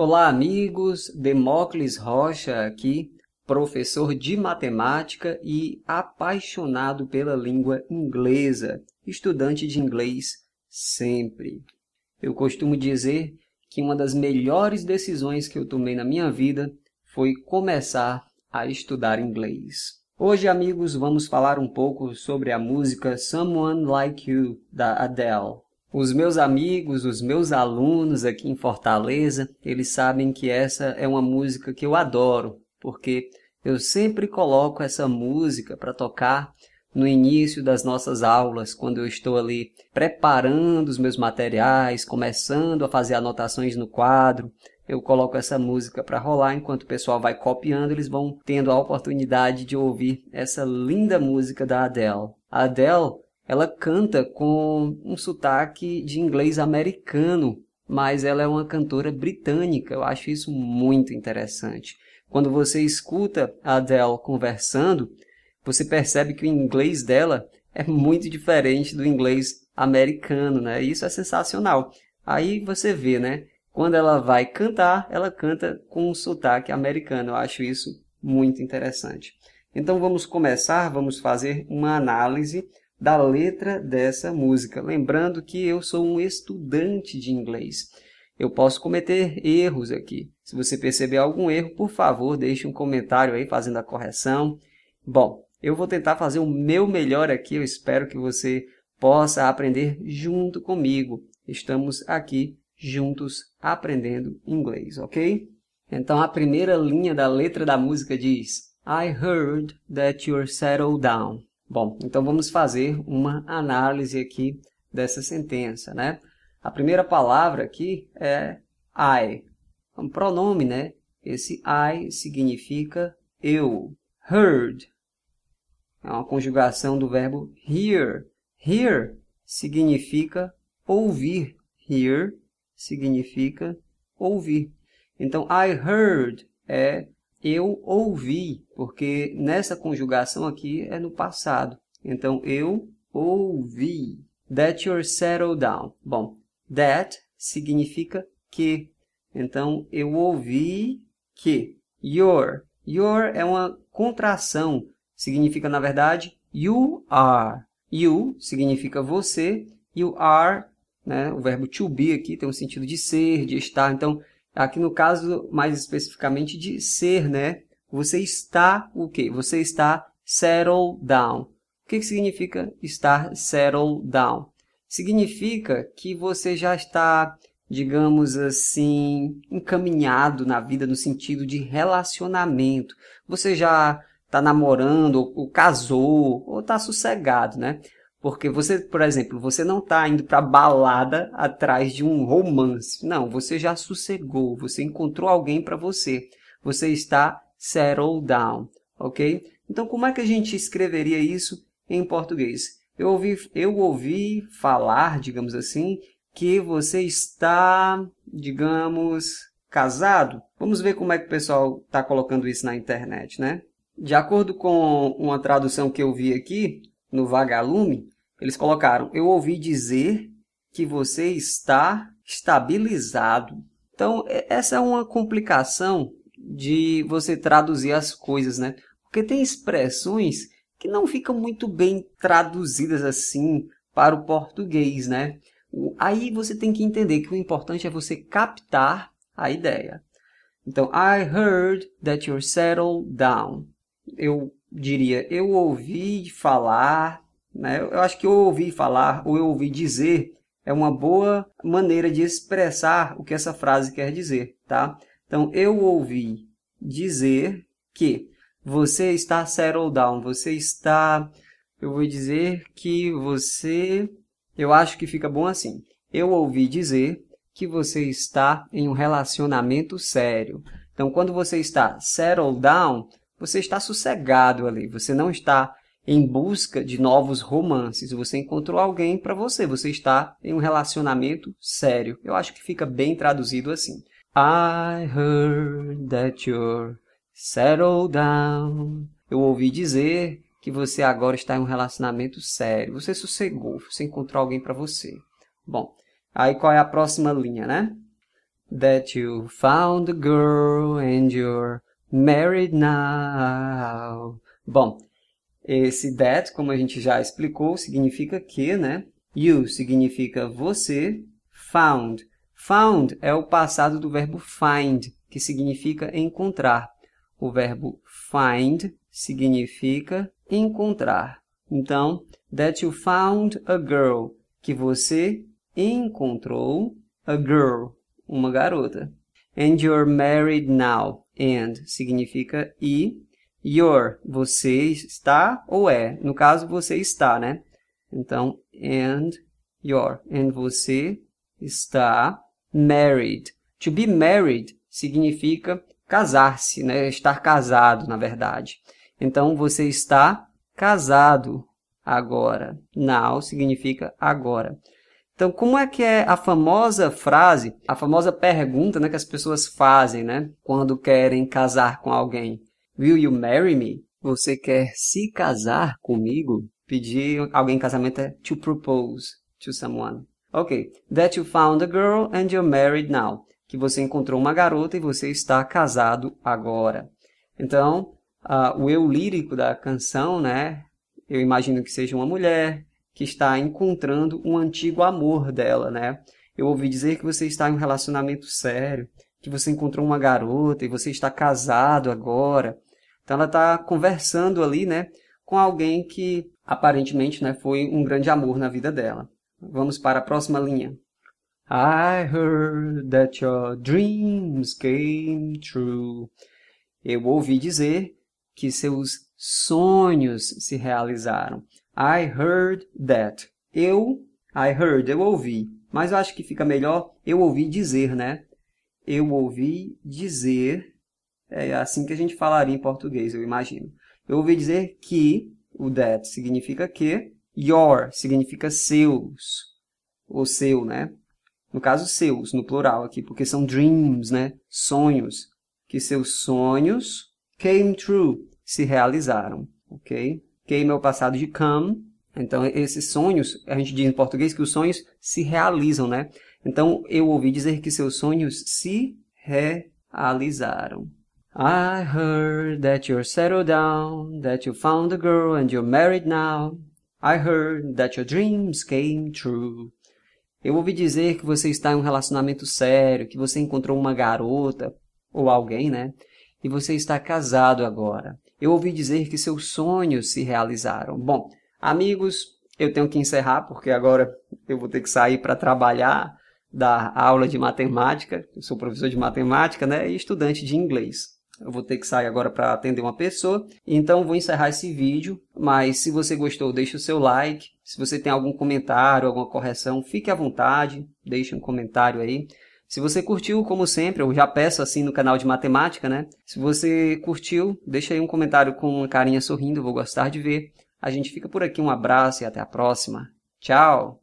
Olá, amigos. Demócles Rocha aqui, professor de matemática e apaixonado pela língua inglesa, estudante de inglês sempre. Eu costumo dizer que uma das melhores decisões que eu tomei na minha vida foi começar a estudar inglês. Hoje, amigos, vamos falar um pouco sobre a música Someone Like You da Adele. Os meus amigos, os meus alunos aqui em Fortaleza, eles sabem que essa é uma música que eu adoro, porque eu sempre coloco essa música para tocar no início das nossas aulas, quando eu estou ali preparando os meus materiais, começando a fazer anotações no quadro, eu coloco essa música para rolar enquanto o pessoal vai copiando, eles vão tendo a oportunidade de ouvir essa linda música da Adele. A Adele ela canta com um sotaque de inglês americano, mas ela é uma cantora britânica. Eu acho isso muito interessante. Quando você escuta a Adele conversando, você percebe que o inglês dela é muito diferente do inglês americano, né? Isso é sensacional. Aí você vê, né? Quando ela vai cantar, ela canta com um sotaque americano. Eu acho isso muito interessante. Então vamos começar, vamos fazer uma análise da letra dessa música. Lembrando que eu sou um estudante de inglês. Eu posso cometer erros aqui. Se você perceber algum erro, por favor, deixe um comentário aí fazendo a correção. Bom, eu vou tentar fazer o meu melhor aqui. Eu espero que você possa aprender junto comigo. Estamos aqui juntos aprendendo inglês, ok? Então a primeira linha da letra da música diz: I heard that you're settled down. Bom, então vamos fazer uma análise aqui dessa sentença, né? A primeira palavra aqui é I, é um pronome, né? Esse I significa eu. Heard é uma conjugação do verbo hear. Hear significa ouvir. Hear significa ouvir. Então, I heard é eu ouvi, porque nessa conjugação aqui é no passado. Então, eu ouvi. That you're settled down. Bom, that significa que. Então, eu ouvi que. Your. Your é uma contração. Significa, na verdade, you are. You significa você. You are, né, o verbo to be aqui tem um sentido de ser, de estar. Então, Aqui no caso, mais especificamente de ser, né? Você está o quê? Você está settled down. O que, significa estar settled down? Significa que você já está, digamos assim, encaminhado na vida no sentido de relacionamento. Você já está namorando, ou, ou casou, ou está sossegado, né? Porque você, por exemplo, você não está indo para balada atrás de um romance. Não, você já sossegou, você encontrou alguém para você. Você está settled down, ok? Então, como é que a gente escreveria isso em português? Eu ouvi, eu ouvi falar, digamos assim, que você está, digamos, casado. Vamos ver como é que o pessoal está colocando isso na internet, né? De acordo com uma tradução que eu vi aqui, no vagalume, eles colocaram: Eu ouvi dizer que você está estabilizado. Então, essa é uma complicação de você traduzir as coisas, né? Porque tem expressões que não ficam muito bem traduzidas assim para o português, né? Aí você tem que entender que o importante é você captar a ideia. Então, I heard that you're settled down. Eu diria, eu ouvi falar, né? Eu acho que eu ouvi falar ou eu ouvi dizer é uma boa maneira de expressar o que essa frase quer dizer, tá? Então, eu ouvi dizer que você está settled down, você está, eu vou dizer que você, eu acho que fica bom assim. Eu ouvi dizer que você está em um relacionamento sério. Então, quando você está settled down, você está sossegado ali, você não está em busca de novos romances, você encontrou alguém para você, você está em um relacionamento sério. Eu acho que fica bem traduzido assim. I heard that you're settled down. Eu ouvi dizer que você agora está em um relacionamento sério. Você sossegou, você encontrou alguém para você. Bom, aí qual é a próxima linha, né? That you found a girl and you're Married now. Bom, esse that, como a gente já explicou, significa que, né? You significa você, found. Found é o passado do verbo find, que significa encontrar. O verbo find significa encontrar. Então, that you found a girl, que você encontrou a girl, uma garota. And you're married now. And significa e. Your, você está ou é. No caso, você está, né? Então, and your. And você está married. To be married significa casar-se, né? Estar casado, na verdade. Então, você está casado agora. Now significa agora. Então, como é que é a famosa frase, a famosa pergunta né, que as pessoas fazem né, quando querem casar com alguém? Will you marry me? Você quer se casar comigo? Pedir alguém em casamento é to propose to someone. Ok. That you found a girl and you're married now. Que você encontrou uma garota e você está casado agora. Então, uh, o eu lírico da canção, né? Eu imagino que seja uma mulher, que está encontrando um antigo amor dela, né? Eu ouvi dizer que você está em um relacionamento sério, que você encontrou uma garota e você está casado agora. Então ela está conversando ali, né, com alguém que aparentemente, né, foi um grande amor na vida dela. Vamos para a próxima linha. I heard that your dreams came true. Eu ouvi dizer que seus sonhos se realizaram. I heard that. Eu, I heard, eu ouvi. Mas eu acho que fica melhor eu ouvi dizer, né? Eu ouvi dizer. É assim que a gente falaria em português, eu imagino. Eu ouvi dizer que, o that significa que, your significa seus, ou seu, né? No caso, seus, no plural aqui, porque são dreams, né? Sonhos. Que seus sonhos came true, se realizaram, ok? que meu passado de come. Então, esses sonhos, a gente diz em português que os sonhos se realizam, né? Então, eu ouvi dizer que seus sonhos se realizaram. I heard that you're settled down, that you found a girl and you're married now. I heard that your dreams came true. Eu ouvi dizer que você está em um relacionamento sério, que você encontrou uma garota ou alguém, né? E você está casado agora. Eu ouvi dizer que seus sonhos se realizaram. Bom, amigos, eu tenho que encerrar porque agora eu vou ter que sair para trabalhar da aula de matemática. Eu sou professor de matemática, né, e estudante de inglês. Eu vou ter que sair agora para atender uma pessoa, então vou encerrar esse vídeo, mas se você gostou, deixe o seu like. Se você tem algum comentário, alguma correção, fique à vontade, deixe um comentário aí. Se você curtiu, como sempre, eu já peço assim no canal de matemática, né? Se você curtiu, deixa aí um comentário com uma carinha sorrindo, eu vou gostar de ver. A gente fica por aqui, um abraço e até a próxima. Tchau!